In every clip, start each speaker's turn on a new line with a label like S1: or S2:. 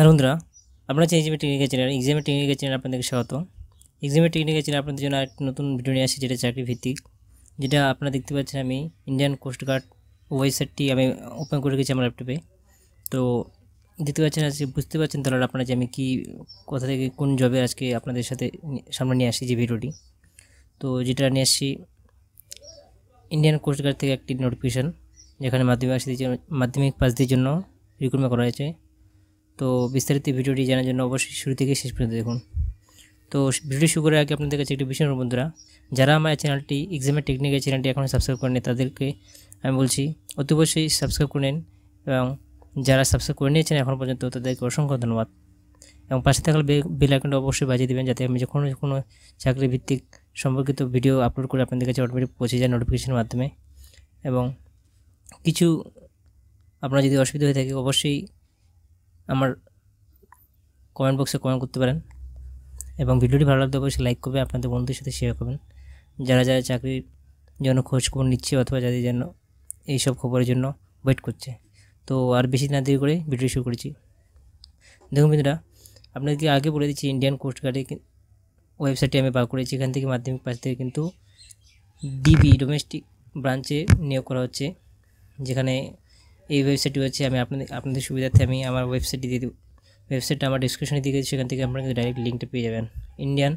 S1: হ্যাঁ বন্ধুরা আপনারা হচ্ছে এক্সামের টেকনিক্যাল চ্যানেল এক্সামের টেকনিক্যাল চ্যানেল আপনাদেরকে স্বাগত এক্সামের টেকনিক্যাল চ্যানেল আপনাদের জন্য আরেকটি নতুন ভিডিও নিয়ে আসছে যেটা চাকরি ভিত্তিক যেটা আপনারা দেখতে পাচ্ছেন আমি ইন্ডিয়ান কোস্ট গার্ড ওয়েবসাইটটি আমি ওপেন করে রেখেছি আমার ল্যাপটপে তো দেখতে পাচ্ছেন আজকে বুঝতে পারছেন তাহলে আপনারা যে আমি কী কোথা থেকে কোন জবে আজকে আপনাদের সাথে সামনে নিয়ে আসি যে ভিডিওটি তো যেটা নিয়ে আসছি ইন্ডিয়ান কোস্ট গার্ড থেকে একটি নোটিফিকেশান যেখানে মাধ্যমিক আসতে মাধ্যমিক পাস দিয়ে জন্য রিক্রুটমেন্ট করা হয়েছে তো বিস্তারিত ভিডিওটি জানার জন্য অবশ্যই শুরু থেকে শেষ পর্যন্ত দেখুন তো ভিডিও শুরু করার আগে আপনাদের কাছে একটি বিষয় বন্ধুরা যারা আমার চ্যানেলটি এক্সামের টেকনিকের চ্যানেলটি এখনও সাবস্ক্রাইব করেনি তাদেরকে আমি বলছি অতি অবশ্যই সাবস্ক্রাইব করে নিন এবং যারা সাবস্ক্রাইব করে নিয়েছেন এখন পর্যন্ত তাদেরকে অসংখ্য ধন্যবাদ এবং পাশে থাকলে বেল আইকনটা অবশ্যই বাজিয়ে দেবেন যাতে আমি যখন কোনো চাকরি ভিত্তিক সম্পর্কিত ভিডিও আপলোড করে আপনাদের কাছে অটোমেটিক পৌঁছে যায় নোটিফিকেশনের মাধ্যমে এবং কিছু আপনার যদি অসুবিধা হয়ে থাকে অবশ্যই আমার কমেন্ট বক্সে কমেন্ট করতে পারেন এবং ভিডিওটি ভালো লাগতে অবশ্যই লাইক করবে আপনাদের বন্ধুদের সাথে শেয়ার করবেন যারা যারা চাকরির জন্য খোঁজখবর নিচ্ছে অথবা যাদের জন্য এইসব খবরের জন্য ওয়েট করছে তো আর বেশি না দেরি করে ভিডিও শুরু করেছি দেখুন বিন্দুরা আপনাদেরকে আগে বলে দিচ্ছি ইন্ডিয়ান কোস্ট গার্ডের ওয়েবসাইটে আমি বার করেছি এখান থেকে মাধ্যমিক পাশ থেকে কিন্তু ডিবি ডোমেস্টিক ব্রাঞ্চে নিয়োগ করা হচ্ছে যেখানে এই ওয়েবসাইটটি হচ্ছে আমি আপনাদের আপনাদের সুবিধার্থে আমি আমার ওয়েবসাইটটি দিয়ে দেবো ওয়েবসাইটটা আমার ডিসক্রিপশনে দিয়ে দিয়েছি সেখান থেকে আপনারা কিন্তু ডাইরেক্ট লিঙ্কটা পেয়ে যাবেন Indian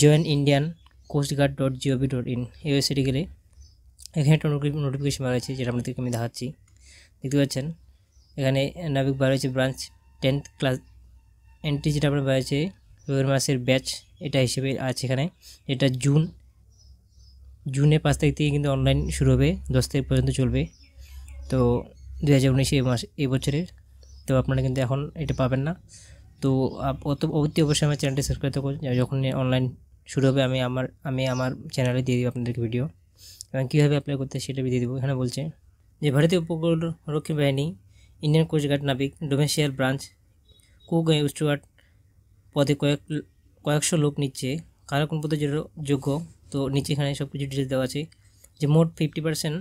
S1: join Indian coastguard dot G O V dot in এই ওয়েবসাইটে গেলে এখানে একটা নোটিফিকেশন বার হয়েছে যেটা আপনাদেরকে আমি দেখাচ্ছি দেখতে পাচ্ছেন এখানে নাবিক বার হয়েছে ব্রাঞ্চ টেন্থ ক্লাস এন্ট্রি যেটা আপনার বার হয়েছে ফেব্রুয়ারি মাসের ব্যাচ এটা হিসেবে আছে এখানে এটা জুন জুনে পাঁচ তারিখ থেকে কিন্তু অনলাইন শুরু হবে দশ তারিখ পর্যন্ত চলবে তো দু হাজার উনিশে এই মাস এই বছরের তো আপনারা কিন্তু এখন এটা পাবেন না তো অত অতি অবশ্যই আমার চ্যানেলটি সাবস্ক্রাইব করুন যখন অনলাইন শুরু হবে আমি আমার আমি আমার চ্যানেলে দিয়ে দেবো আপনাদেরকে ভিডিও এবং কীভাবে অ্যাপ্লাই করতে সেটা দিয়ে দেবো এখানে বলছে যে ভারতীয় উপকূলরক্ষী বাহিনী ইন্ডিয়ান কোস্টগার্ড নাবিক ডোমেশিয়াল ব্রাঞ্চ কুগাঁয়ে কোস্টগার্ড পদে কয়েক কয়েকশো লোক নিচ্ছে কারা কোন পদে যোগ্য তো নিচে এখানে সব কিছু ডিটেলস দেওয়া আছে যে মোট ফিফটি পার্সেন্ট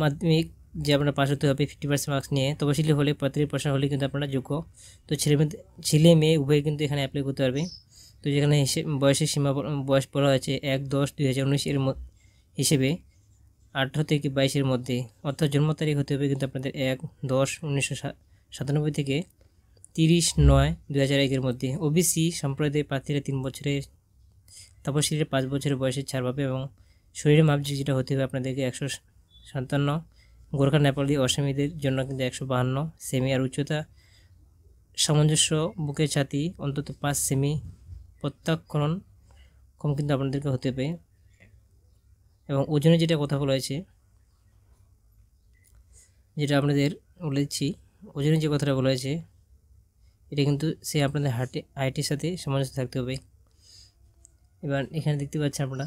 S1: মাধ্যমিক যে আপনার পাশ হতে হবে ফিফটি পার্সেন্ট মার্কস নিয়ে তপশিলি হলে পঁয়ত্রিশ পার্সেন্ট হলে কিন্তু আপনারা যোগ্য তো ছেলে মেয়ে ছেলে মেয়ে উভয় কিন্তু এখানে অ্যাপ্লাই করতে পারবে তো যেখানে বয়সের সীমা বয়স বলা হয়েছে এক দশ দুই হাজার উনিশ এর হিসেবে আঠারো থেকে বাইশের মধ্যে অর্থাৎ জন্ম তারিখ হতে হবে কিন্তু আপনাদের এক দশ উনিশশো সাতানব্বই থেকে তিরিশ নয় দু হাজার একের মধ্যে ওবিসি সম্প্রদায়ের প্রার্থীরা তিন বছরের তপশিলের পাঁচ বছরের বয়সে ছাড় পাবে এবং শরীরের মাপজি যেটা হতে হবে আপনাদেরকে একশো সাতান্ন গোর্খা নেপালি অসমীদের জন্য কিন্তু একশো বাহান্ন সেমি আর উচ্চতা সামঞ্জস্য বুকের ছাতি অন্তত পাঁচ সেমি প্রত্যাক্ষণ কম কিন্তু আপনাদেরকে হতে হবে এবং ওজনে যেটা কথা বলা হয়েছে যেটা আপনাদের বলেছি ওজনে যে কথাটা বলা হয়েছে এটা কিন্তু সে আপনাদের হাটে হাইটের সাথে সামঞ্জস্য থাকতে হবে এবার এখানে দেখতে পাচ্ছেন আপনারা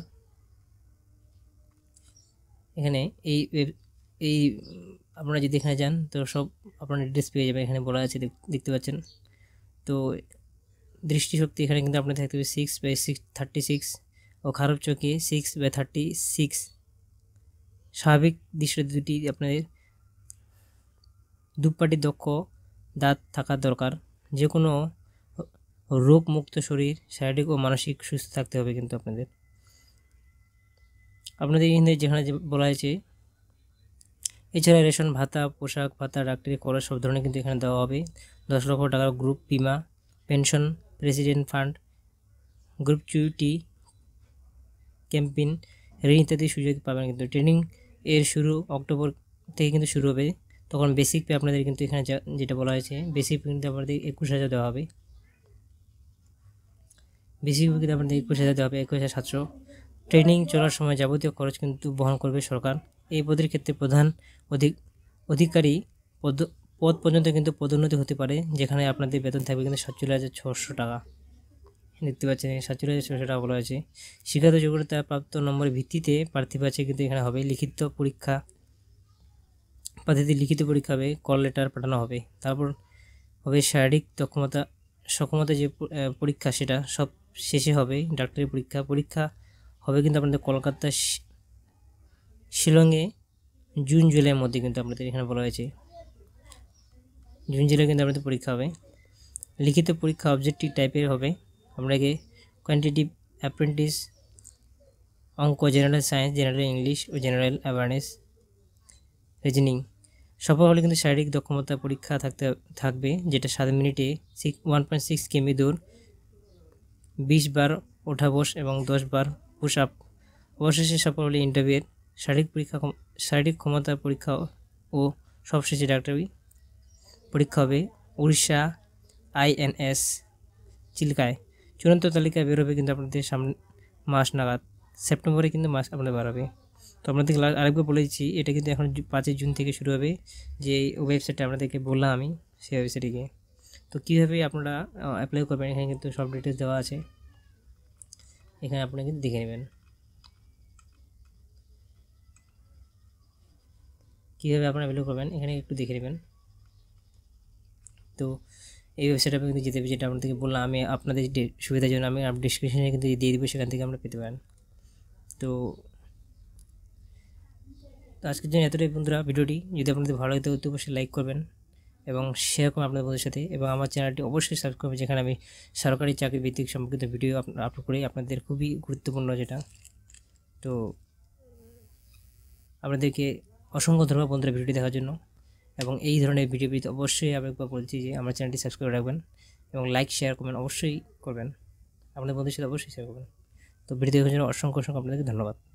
S1: এখানে এই এই আপনারা যদি এখানে যান তো সব আপনার ড্রেস পেয়ে যাবে এখানে বলা আছে দেখতে পাচ্ছেন তো দৃষ্টিশক্তি এখানে কিন্তু আপনার থাকতে হবে six by six thirty six ও খারাপ চোখে সিক্স বাই থার্টি সিক্স স্বাভাবিক দৃশ্য দুটি আপনাদের দুপাটি দক্ষ দাঁত থাকা দরকার যে কোনো রোগমুক্ত শরীর শারীরিক ও মানসিক সুস্থ থাকতে হবে কিন্তু আপনাদের আপনাদের এখানে যেখানে বলা হয়েছে এছাড়া রেশন ভাতা পোশাক ভাতা ডাক্তারি খরচ সব ধরনের কিন্তু এখানে দেওয়া হবে দশ লক্ষ টাকার গ্রুপ বিমা পেনশন প্রেসিডেন্ট ফান্ড গ্রুপ চুইটি ক্যাম্পেইন ঋণ ইত্যাদি সুযোগ পাবেন কিন্তু ট্রেনিং এর শুরু অক্টোবর থেকে কিন্তু শুরু হবে তখন বেসিক পে আপনাদের কিন্তু এখানে যেটা বলা হয়েছে বেসিক পে কিন্তু আপনাদের একুশ হাজার দেওয়া হবে বেসিক পে কিন্তু আপনাদের একুশ হাজার দেওয়া হবে একুশ হাজার সাতশো ট্রেনিং চলার সময় যাবতীয় খরচ কিন্তু বহন করবে সরকার এই পদের ক্ষেত্রে প্রধান অধিক অধিকারী পদ পদ পর্যন্ত কিন্তু পদোন্নতি হতে পারে যেখানে আপনাদের বেতন থাকবে কিন্তু সাতচল্লিশ হাজার ছশো টাকা দেখতে পাচ্ছেন সাতচল্লিশ হাজার ছশো টাকা বলা হয়েছে শিক্ষাগত যোগ্যতা প্রাপ্ত নম্বরের ভিত্তিতে প্রার্থী পাচ্ছে কিন্তু এখানে হবে লিখিত পরীক্ষা প্রার্থীদের লিখিত পরীক্ষা হবে কল লেটার পাঠানো হবে তারপর হবে শারীরিক দক্ষমতা সক্ষমতা যে পরীক্ষা সেটা সব শেষে হবে ডাক্তারি পরীক্ষা পরীক্ষা হবে কিন্তু আপনাদের কলকাতা শিলংয়ে জুন জুলাইয়ের মধ্যে কিন্তু আপনাদের এখানে বলা হয়েছে জুন জুলাই কিন্তু আপনাদের পরীক্ষা হবে লিখিত পরীক্ষা অবজেক্টিভ টাইপের হবে আপনাকে কোয়ান্টিটিভ অ্যাপ্রেন্টিস অঙ্ক জেনারেল সায়েন্স জেনারেল ইংলিশ ও জেনারেল অ্যাওয়ারনেস রিজনিং সফল হলে কিন্তু শারীরিক দক্ষমতা পরীক্ষা থাকতে থাকবে যেটা সাত মিনিটে সিক্স ওয়ান পয়েন্ট সিক্স কিমি দূর বিশ বার ওঠা বস এবং দশ বার পুশ আপ অবশেষে সকলে ইন্টারভিউয়ের শারীরিক পরীক্ষা শারীরিক ক্ষমতা পরীক্ষা ও সবশেষে ডাক্তারি পরীক্ষা হবে উড়িষ্যা আইএনএস চিলকায় চূড়ান্ত তালিকা বেরোবে কিন্তু আপনাদের সামনে মাস নাগাদ সেপ্টেম্বরে কিন্তু মাস আপনাদের বাড়াবে তো আপনাদেরকে আরেকবার বলেছি এটা কিন্তু এখন পাঁচই জুন থেকে শুরু হবে যে ওয়েবসাইটটা আপনাদেরকে বললাম আমি সেই ওয়েবসাইটে গিয়ে তো কীভাবে আপনারা অ্যাপ্লাই করবেন এখানে কিন্তু সব ডিটেলস দেওয়া আছে এখানে আপনি কিন্তু দেখে নেবেন কীভাবে আপনারা ভ্যালু করবেন এখানে একটু দেখে নেবেন তো এই ওয়েবসাইটে আপনি কিন্তু যেতে পারি যেটা আপনাদেরকে বললাম আমি আপনাদের সুবিধার জন্য আমি ডিসক্রিপশানে কিন্তু দিয়ে দেবো সেখান থেকে আমরা পেতে পারেন তো আজকের জন্য এতটাই বন্ধুরা ভিডিওটি যদি আপনাদের ভালো হতে তো অবশ্যই লাইক করবেন এবং শেয়ার করুন আপনাদের বন্ধুদের সাথে এবং আমার চ্যানেলটি অবশ্যই সাবস্ক্রাইব যেখানে আমি সরকারি চাকরি ভিত্তিক সম্পর্কিত ভিডিও আপলোড করি আপনাদের খুবই গুরুত্বপূর্ণ যেটা তো আপনাদেরকে অসংখ্য ধন্যবাদ বন্ধুরা ভিডিওটি দেখার জন্য এবং এই ধরনের ভিডিও পেতে অবশ্যই আমি একবার বলছি যে আমার চ্যানেলটি সাবস্ক্রাইব রাখবেন এবং লাইক শেয়ার কমেন্ট অবশ্যই করবেন আপনাদের বন্ধুদের সাথে অবশ্যই শেয়ার করবেন তো ভিডিও দেখার জন্য অসংখ্য অসংখ্য আপনাদেরকে ধন্যবাদ